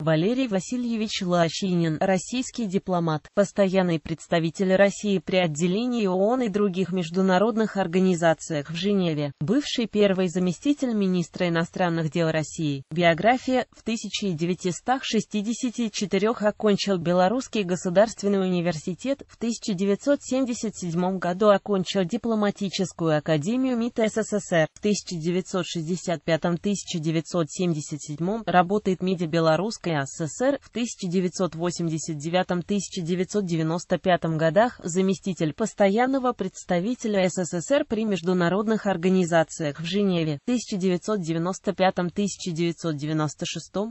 Валерий Васильевич Лощинин, российский дипломат, постоянный представитель России при отделении ООН и других международных организациях в Женеве, бывший первый заместитель министра иностранных дел России. Биография. В 1964 окончил Белорусский государственный университет, в 1977 году окончил дипломатическую академию МИД СССР, в 1965-1977 работает в МИДе Белорусской СССР в 1989-1995 годах заместитель постоянного представителя СССР при международных организациях в Женеве, 1995-1996,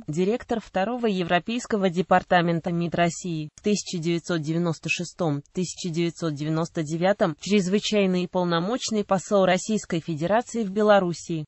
директор второго Европейского департамента МИД России, в 1996-1999, чрезвычайный и полномочный посол Российской Федерации в Белоруссии,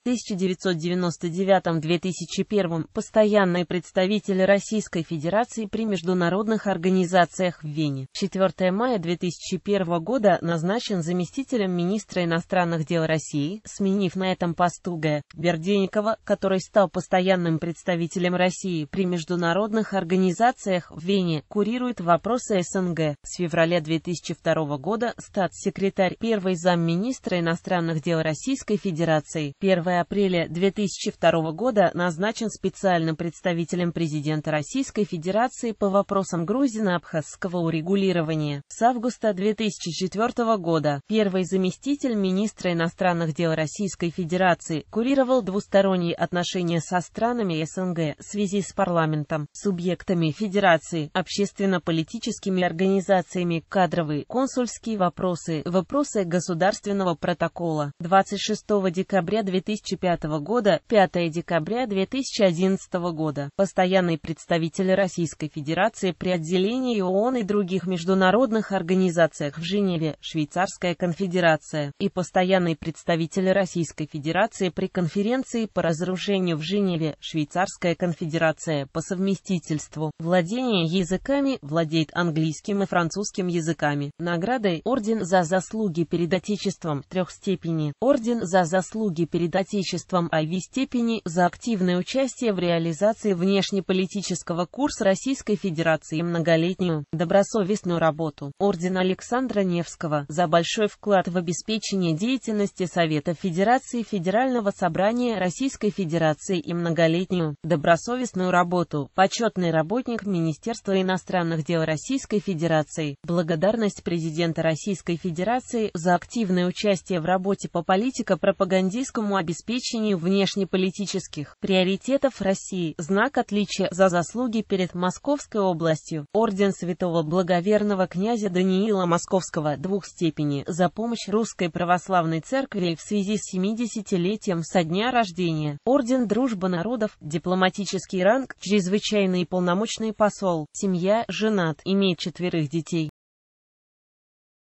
1999-2001, постоянный представитель представитель Российской Федерации при международных организациях в Вене. 4 мая 2001 года назначен заместителем министра иностранных дел России, сменив на этом посту Г. Берденикова, который стал постоянным представителем России при международных организациях в Вене, курирует вопросы СНГ. С февраля 2002 года статс-секретарь, первой замминистра иностранных дел Российской Федерации, 1 апреля 2002 года назначен специальным представителем президента президента Российской Федерации по вопросам грузино-абхазского урегулирования. С августа 2004 года первый заместитель министра иностранных дел Российской Федерации курировал двусторонние отношения со странами СНГ в связи с парламентом, субъектами Федерации, общественно-политическими организациями, кадровые, консульские вопросы, вопросы государственного протокола. 26 декабря 2005 года, 5 декабря 2011 года. Постоянный Представитель Российской Федерации при отделении ООН и других международных организациях в Женеве, Швейцарская конфедерация, и постоянный представитель Российской Федерации при конференции по разоружению в Женеве, Швейцарская конфедерация по совместительству. Владение языками владеет английским и французским языками. Наградой Орден за заслуги перед Отечеством трех степени, Орден за заслуги перед Отечеством IV степени за активное участие в реализации внешнеполитической политического курса Российской Федерации и многолетнюю, добросовестную работу Ордена Александра Невского за большой вклад в обеспечение деятельности Совета Федерации Федерального собрания Российской Федерации и многолетнюю, добросовестную работу, почетный работник Министерства иностранных дел Российской Федерации, благодарность президента Российской Федерации за активное участие в работе по политико-пропагандистскому обеспечению внешнеполитических приоритетов России, знак отличия за за заслуги перед Московской областью, орден святого благоверного князя Даниила Московского двух степени за помощь Русской Православной Церкви в связи с 70-летием со дня рождения, орден Дружба народов, дипломатический ранг, чрезвычайный и полномочный посол, семья, женат, имеет четверых детей.